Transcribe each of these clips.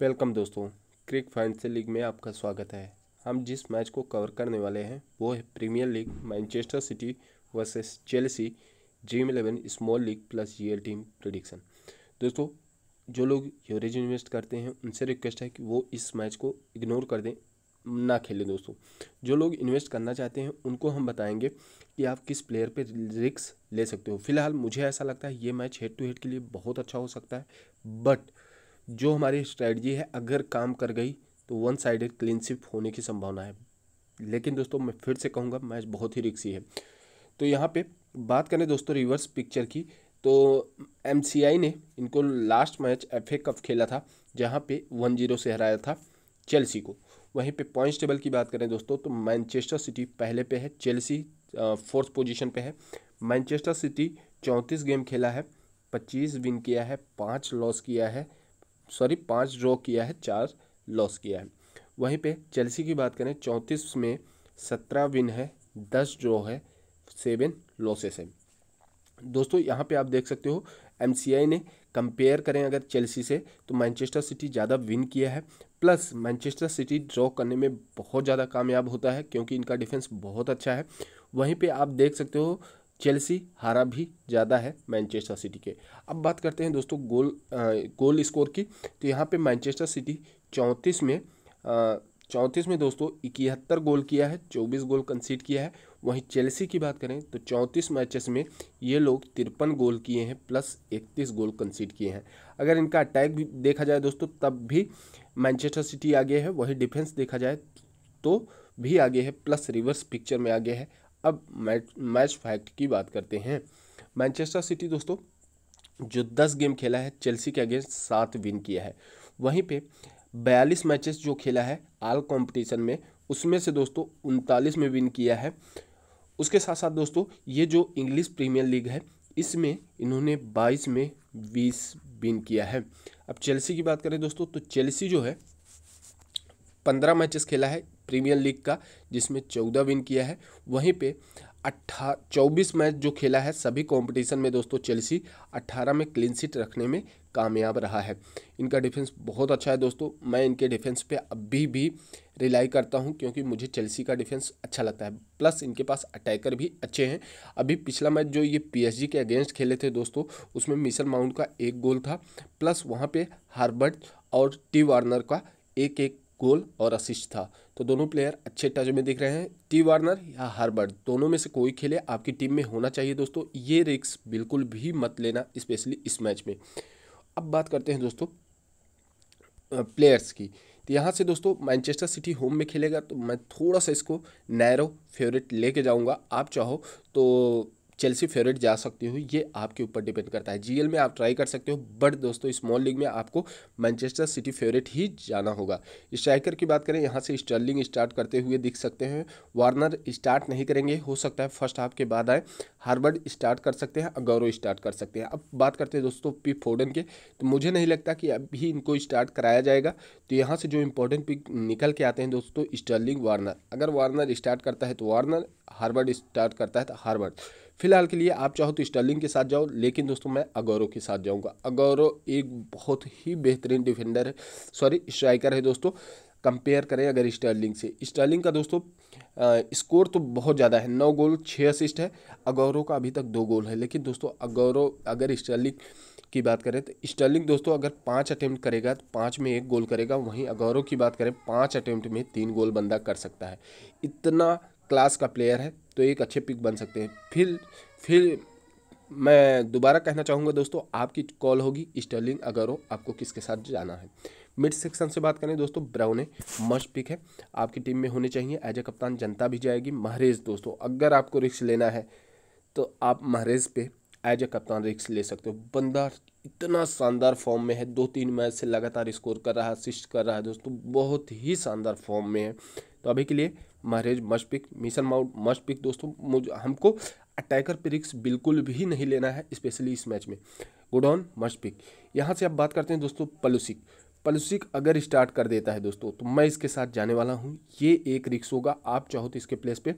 welcome दोस्तों क्रिक financial league में आपका स्वागत है हम जिस मैच को कवर करने वाले हैं वो है Premier League Manchester City versus Chelsea Dream Eleven small league plus G team prediction दोस्तों जो लोग एवरेज इन्वेस्ट करते हैं उनसे रिक्वेस्ट है कि वो इस मैच को इग्नोर कर दें ना खेलें दोस्तों जो लोग इन्वेस्ट करना चाहते हैं उनको हम बताएंगे कि आप किस प्लेयर पे रिक्स ले सकते हो फिलहाल मुझे ऐसा लगता है ये मैच हेड टू हेड के लिए बहुत अच्छा हो सकता है बट जो हमारी स्ट्रैटी है अगर काम कर गई तो वन साइडेड क्लीन स्विप होने की संभावना है लेकिन दोस्तों मैं फिर से कहूँगा मैच बहुत ही रिक्सी है तो यहाँ पे बात करें दोस्तों रिवर्स पिक्चर की तो एम ने इनको लास्ट मैच एफ ए कप खेला था जहाँ पे वन जीरो से हराया था चेल्सी को वहीं पे पॉइंट्स टेबल की बात करें दोस्तों तो मैनचेस्टर सिटी पहले पे है चेल्सी फोर्थ पोजीशन पे है मैनचेस्टर सिटी चौंतीस गेम खेला है पच्चीस विन किया है पाँच लॉस किया है सॉरी पाँच ड्रॉ किया है चार लॉस किया है वहीं पे चेल्सी की बात करें चौंतीस में सत्रह विन है दस ड्रॉ है सेवन लॉसेस है दोस्तों यहाँ पे आप देख सकते हो एम ने कंपेयर करें अगर चेल्सी से तो मैनचेस्टर सिटी ज़्यादा विन किया है प्लस मैनचेस्टर सिटी ड्रॉ करने में बहुत ज़्यादा कामयाब होता है क्योंकि इनका डिफेंस बहुत अच्छा है वहीं पे आप देख सकते हो चेल्सी हारा भी ज़्यादा है मैनचेस्टर सिटी के अब बात करते हैं दोस्तों गोल आ, गोल स्कोर की तो यहाँ पे मैनचेस्टर सिटी चौंतीस में चौंतीस में दोस्तों इकहत्तर गोल किया है चौबीस गोल कंसीड किया है वहीं चेल्सी की बात करें तो चौंतीस मैचेस में ये लोग तिरपन गोल किए हैं प्लस इकतीस गोल कंसीड किए हैं अगर इनका अटैक भी देखा जाए दोस्तों तब भी मैनचेस्टर सिटी आगे है वहीं डिफेंस देखा जाए तो भी आगे है प्लस रिवर्स पिक्चर में आगे है अब मैच मैच फैक्ट की बात करते हैं मैनचेस्टर सिटी दोस्तों जो दस गेम खेला है चेल्सी के अगेंस्ट सात विन किया है वहीं पे बयालीस मैचेस जो खेला है आल कंपटीशन में उसमें से दोस्तों उनतालीस में विन किया है उसके साथ साथ दोस्तों ये जो इंग्लिश प्रीमियर लीग है इसमें इन्होंने बाईस में बीस विन किया है अब चेल्सी की बात करें दोस्तों तो चेल्सी जो है पंद्रह मैचेस खेला है प्रीमियर लीग का जिसमें चौदह विन किया है वहीं पे अट्ठा चौबीस मैच जो खेला है सभी कंपटीशन में दोस्तों चेल्सी अट्ठारह में क्लीन सीट रखने में कामयाब रहा है इनका डिफेंस बहुत अच्छा है दोस्तों मैं इनके डिफेंस पे अभी भी रिलाई करता हूँ क्योंकि मुझे चेल्सी का डिफेंस अच्छा लगता है प्लस इनके पास अटैकर भी अच्छे हैं अभी पिछला मैच जो ये पी के अगेंस्ट खेले थे दोस्तों उसमें मिशन माउंट का एक गोल था प्लस वहाँ पर हार्बर्ट और टी वार्नर का एक एक गोल और असिस्ट था तो दोनों प्लेयर अच्छे टच में दिख रहे हैं टी वार्नर या हार्बर्ट दोनों में से कोई खेले आपकी टीम में होना चाहिए दोस्तों ये रिक्स बिल्कुल भी मत लेना स्पेशली इस मैच में अब बात करते हैं दोस्तों प्लेयर्स की तो यहाँ से दोस्तों मैनचेस्टर सिटी होम में खेलेगा तो मैं थोड़ा सा इसको नैरो फेवरेट लेके जाऊँगा आप चाहो तो चेल्सी फेवरेट जा सकते हो ये आपके ऊपर डिपेंड करता है जीएल में आप ट्राई कर सकते हो बट दोस्तों स्मॉल लीग में आपको मैनचेस्टर सिटी फेवरेट ही जाना होगा स्ट्राइकर की बात करें यहाँ से स्टर्लिंग स्टार्ट करते हुए दिख सकते हैं वार्नर स्टार्ट नहीं करेंगे हो सकता है फर्स्ट हाफ के बाद आए हार्वर्ड स्टार्ट कर सकते हैं गौरव स्टार्ट कर सकते हैं अब बात करते हैं दोस्तों पी फोर्डन के तो मुझे नहीं लगता कि अभी इनको स्टार्ट कराया जाएगा तो यहाँ से जो इंपॉर्टेंट पिक निकल के आते हैं दोस्तों स्टर्लिंग वार्नर अगर वार्नर स्टार्ट करता है तो वार्नर हार्वर्ड स्टार्ट करता है तो हार्वर्ड फिलहाल के लिए आप चाहो तो स्टर्लिंग के साथ जाओ लेकिन दोस्तों मैं अगौरव के साथ जाऊंगा अगौरव एक बहुत ही बेहतरीन डिफेंडर है सॉरी स्ट्राइकर है दोस्तों कंपेयर करें अगर स्टर्लिंग से स्टर्लिंग का दोस्तों स्कोर तो बहुत ज़्यादा है नौ गोल छः असिस्ट है अगौरव का अभी तक दो गोल है लेकिन दोस्तों अगौरव अगर स्टर्लिंग की बात करें तो स्टर्लिंग दोस्तों अगर पाँच अटैम्प्ट करेगा तो पाँच में एक गोल करेगा वहीं अगौरव की बात करें पाँच अटैम्प्ट में तीन गोल बंदा कर सकता है इतना क्लास का प्लेयर है तो एक अच्छे पिक बन सकते हैं फिर फिर मैं दोबारा कहना चाहूँगा दोस्तों आपकी कॉल होगी स्टर्लिंग अगर हो आपको किसके साथ जाना है मिड सेक्शन से बात करें दोस्तों है मस्ट पिक है आपकी टीम में होने चाहिए एज ए कप्तान जनता भी जाएगी महरेज दोस्तों अगर आपको रिक्स लेना है तो आप महरेज पे एज ए कप्तान रिक्स ले सकते हो बंदा इतना शानदार फॉर्म में है दो तीन मैच से लगातार स्कोर कर रहा है असिस्ट कर रहा है दोस्तों बहुत ही शानदार फॉर्म में है तो अभी के लिए Mahrez must pick Mason Mount must pick दोस्तों मुझ हमको अटैकर पे रिक्स बिल्कुल भी नहीं लेना है स्पेशली इस मैच में गुडॉन मस्ट पिक यहाँ से आप बात करते हैं दोस्तों पलुसिक पलुसिक अगर स्टार्ट कर देता है दोस्तों तो मैं इसके साथ जाने वाला हूँ ये एक रिक्स होगा आप चाहो तो इसके प्लेस पे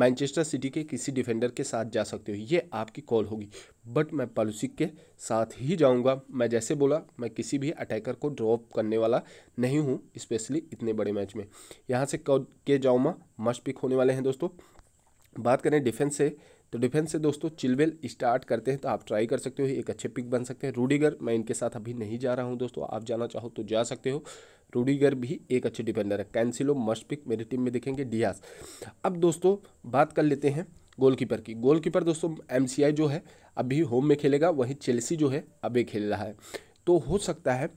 मैनचेस्टर सिटी के किसी डिफेंडर के साथ जा सकते हो ये आपकी कॉल होगी बट मैं पॉलिसिक के साथ ही जाऊंगा मैं जैसे बोला मैं किसी भी अटैकर को ड्रॉप करने वाला नहीं हूँ स्पेशली इतने बड़े मैच में यहाँ से कौ के जाऊमा मस्ट पिक होने वाले हैं दोस्तों बात करें डिफेंस से तो डिफेंस से दोस्तों चिलवेल स्टार्ट करते हैं तो आप ट्राई कर सकते हो एक अच्छे पिक बन सकते हैं रूडीगर मैं इनके साथ अभी नहीं जा रहा हूँ दोस्तों आप जाना चाहो तो जा सकते हो रूडीगर भी एक अच्छे डिफेंडर है कैंसिलो मस्ट पिक मेरी टीम में देखेंगे डियास अब दोस्तों बात कर लेते हैं गोलकीपर की गोलकीपर दोस्तों एमसीआई जो है अभी होम में खेलेगा वहीं चेल्सी जो है अभी खेल रहा है तो हो सकता है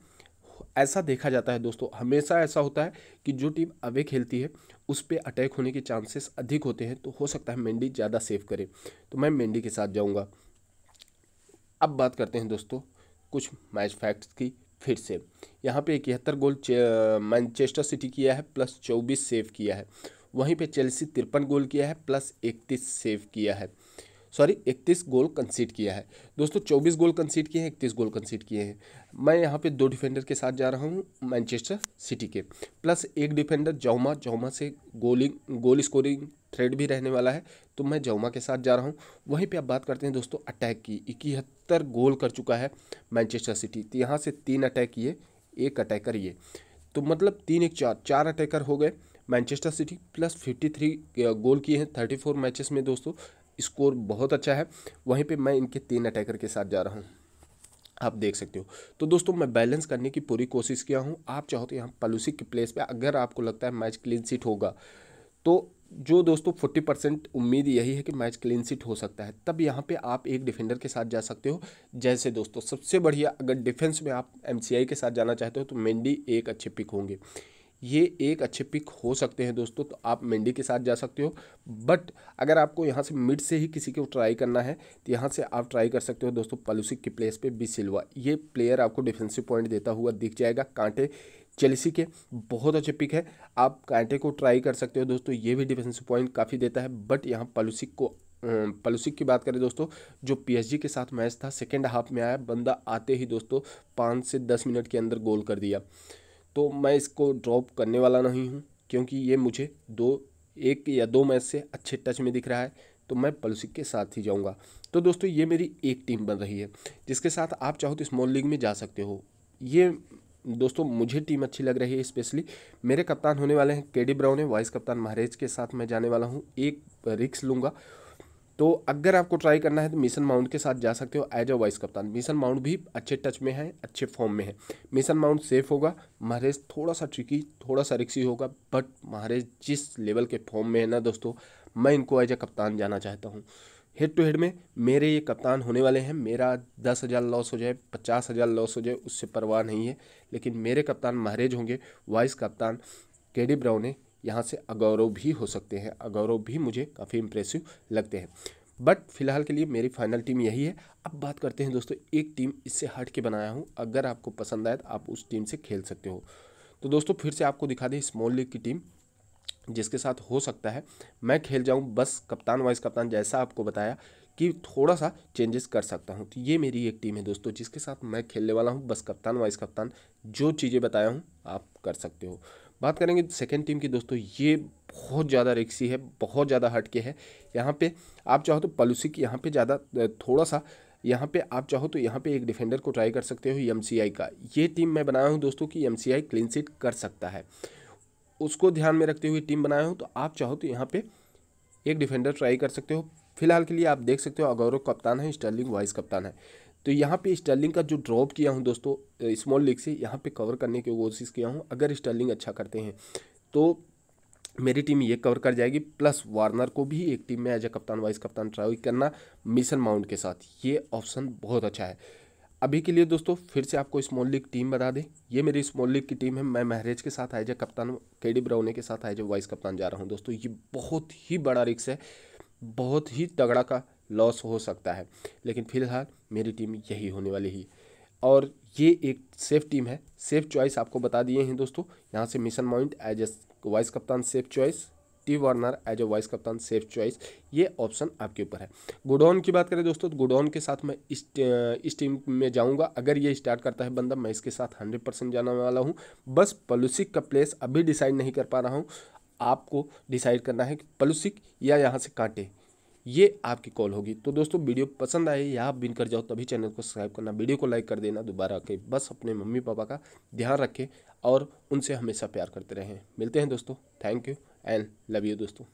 ऐसा देखा जाता है दोस्तों हमेशा ऐसा होता है कि जो टीम अवे खेलती है उस पर अटैक होने के चांसेस अधिक होते हैं तो हो सकता है मेंडी ज़्यादा सेव करे तो मैं मेंडी के साथ जाऊँगा अब बात करते हैं दोस्तों कुछ मैच फैक्ट्स की फिर से यहाँ पे इकहत्तर गोल मैनचेस्टर सिटी किया है प्लस चौबीस सेव किया है वहीं पे चेल्सी तिरपन गोल किया है प्लस इकतीस सेव किया है सॉरी इकतीस गोल कंसीड किया है दोस्तों चौबीस गोल कंसीड किए हैं इकतीस गोल कंसीड किए हैं मैं यहाँ पे दो डिफेंडर के साथ जा रहा हूँ मैनचेस्टर सिटी के प्लस एक डिफेंडर जौमा जौमा से गोलिंग गोल स्कोरिंग थ्रेड भी रहने वाला है तो मैं जौमा के साथ जा रहा हूँ वहीं पे आप बात करते हैं दोस्तों अटैक की इकहत्तर गोल कर चुका है मैनचेस्टर सिटी तो यहाँ से तीन अटैक किए एक अटैकर ये तो मतलब तीन एक चार चार अटैकर हो गए Manchester City plus fifty three goal किए हैं थर्टी फोर मैचेस में दोस्तों स्कोर बहुत अच्छा है वहीं पे मैं इनके तीन अटैकर के साथ जा रहा हूँ आप देख सकते हो तो दोस्तों मैं बैलेंस करने की पूरी कोशिश किया हूँ आप चाहो तो यहाँ पलूसी के प्लेस पे अगर आपको लगता है मैच क्लीन सीट होगा तो जो दोस्तों फोर्टी परसेंट उम्मीद यही है कि मैच क्लीन सीट हो सकता है तब यहाँ पे आप एक डिफेंडर के साथ जा सकते हो जैसे दोस्तों सबसे बढ़िया अगर डिफेंस में आप एम के साथ जाना चाहते हो तो मेनली एक अच्छे पिक होंगे ये एक अच्छे पिक हो सकते हैं दोस्तों तो आप मेंडी के साथ जा सकते हो बट अगर आपको यहाँ से मिड से ही किसी को ट्राई करना है तो यहाँ से आप ट्राई कर सकते हो दोस्तों पलूसिक की प्लेस पे बी सिल्वा ये प्लेयर आपको डिफेंसिव पॉइंट देता हुआ दिख जाएगा कांटे चेलिसी के बहुत अच्छे पिक है आप कांटे को ट्राई कर सकते हो दोस्तों ये भी डिफेंसिव पॉइंट काफ़ी देता है बट यहाँ पलूसिक को पलुसिक की बात करें दोस्तों जो पीएसजी के साथ मैच था सेकेंड हाफ में आया बंदा आते ही दोस्तों पाँच से दस मिनट के अंदर गोल कर दिया तो मैं इसको ड्रॉप करने वाला नहीं हूँ क्योंकि ये मुझे दो एक या दो मैच से अच्छे टच में दिख रहा है तो मैं पलसिक के साथ ही जाऊँगा तो दोस्तों ये मेरी एक टीम बन रही है जिसके साथ आप चाहो तो स्मॉल लीग में जा सकते हो ये दोस्तों मुझे टीम अच्छी लग रही है स्पेशली मेरे कप्तान होने वाले हैं के डी ब्राउन है वाइस कप्तान महारेज के साथ मैं जाने वाला हूँ एक रिक्स लूँगा तो अगर आपको ट्राई करना है तो मिशन माउंट के साथ जा सकते हो एज अ वाइस कप्तान मिशन माउंट भी अच्छे टच में है अच्छे फॉर्म में है मिशन माउंट सेफ होगा महारेज थोड़ा सा ट्रिकी थोड़ा सा रिक्सी होगा बट महारेज जिस लेवल के फॉर्म में है ना दोस्तों मैं इनको एज अ कप्तान जाना चाहता हूँ हेड टू हेड में मेरे ये कप्तान होने वाले हैं मेरा दस हज़ार लॉस हो जाए पचास हज़ार लॉस हो जाए उससे परवाह नहीं है लेकिन मेरे कप्तान महारेज होंगे वाइस कप्तान केडी ब्राउने यहाँ से अगौरव भी हो सकते हैं अगौरव भी मुझे काफ़ी इम्प्रेसिव लगते हैं बट फिलहाल के लिए मेरी फाइनल टीम यही है अब बात करते हैं दोस्तों एक टीम इससे हट के बनाया हूँ अगर आपको पसंद आए तो आप उस टीम से खेल सकते हो तो दोस्तों फिर से आपको दिखा दें स्मॉल लीग की टीम जिसके साथ हो सकता है मैं खेल जाऊँ बस कप्तान वाइस कप्तान जैसा आपको बताया कि थोड़ा सा चेंजेस कर सकता हूँ तो ये मेरी एक टीम है दोस्तों जिसके साथ मैं खेलने वाला हूँ बस कप्तान वाइस कप्तान जो चीज़ें बताया हूँ आप कर सकते हो बात करेंगे सेकेंड टीम की दोस्तों ये बहुत ज़्यादा रिक्सी है बहुत ज़्यादा हटके है यहाँ पे आप चाहो तो पलुसिक यहाँ पे ज़्यादा थोड़ा सा यहाँ पे आप चाहो तो यहाँ पे एक डिफेंडर को ट्राई कर सकते हो एम का ये टीम मैं बनाया हूँ दोस्तों कि एम क्लीन सीट कर सकता है उसको ध्यान में रखते हुए टीम बनाया हूँ तो आप चाहो तो यहाँ पर एक डिफेंडर ट्राई कर सकते हो फिलहाल के लिए आप देख सकते हो अगौरव कप्तान है स्टर्लिंग वाइस कप्तान है तो यहाँ पे स्टर्लिंग का जो ड्रॉप किया हूँ दोस्तों स्मॉल लीग से यहाँ पे कवर करने की कोशिश किया हूँ अगर स्टर्लिंग अच्छा करते हैं तो मेरी टीम ये कवर कर जाएगी प्लस वार्नर को भी एक टीम में एज ए कप्तान वाइस कप्तान ट्राई करना मिशन माउंट के साथ ये ऑप्शन बहुत अच्छा है अभी के लिए दोस्तों फिर से आपको स्मॉल लीग टीम बता दें ये मेरी स्मॉल लीग की टीम है मैं महरेज के साथ एज ए कप्तान के डी ब्राउने के साथ एज ए वाइस कप्तान जा रहा हूँ दोस्तों ये बहुत ही बड़ा रिक्स है बहुत ही तगड़ा का लॉस हो सकता है लेकिन फिलहाल मेरी टीम यही होने वाली ही और ये एक सेफ टीम है सेफ चॉइस आपको बता दिए हैं दोस्तों यहाँ से Mason Mount as a vice कप्तान safe choice T Warner as a vice कप्तान सेफ चॉइस ये ऑप्शन आपके ऊपर है गुडॉन की बात करें दोस्तों तो गुडॉन के साथ मैं इस इस टीम में जाऊंगा अगर ये स्टार्ट करता है बंदा मैं इसके साथ हंड्रेड परसेंट जाने वाला हूँ बस पलुसिक का प्लेस अभी डिसाइड नहीं कर पा रहा हूँ आपको डिसाइड करना है कि पलुसिक या यहाँ से कांटे ये आपकी कॉल होगी तो दोस्तों वीडियो पसंद आए या आप बिन कर जाओ तभी चैनल को सब्सक्राइब करना वीडियो को लाइक कर देना दोबारा के बस अपने मम्मी पापा का ध्यान रखें और उनसे हमेशा प्यार करते रहें मिलते हैं दोस्तों thank you and love you दोस्तों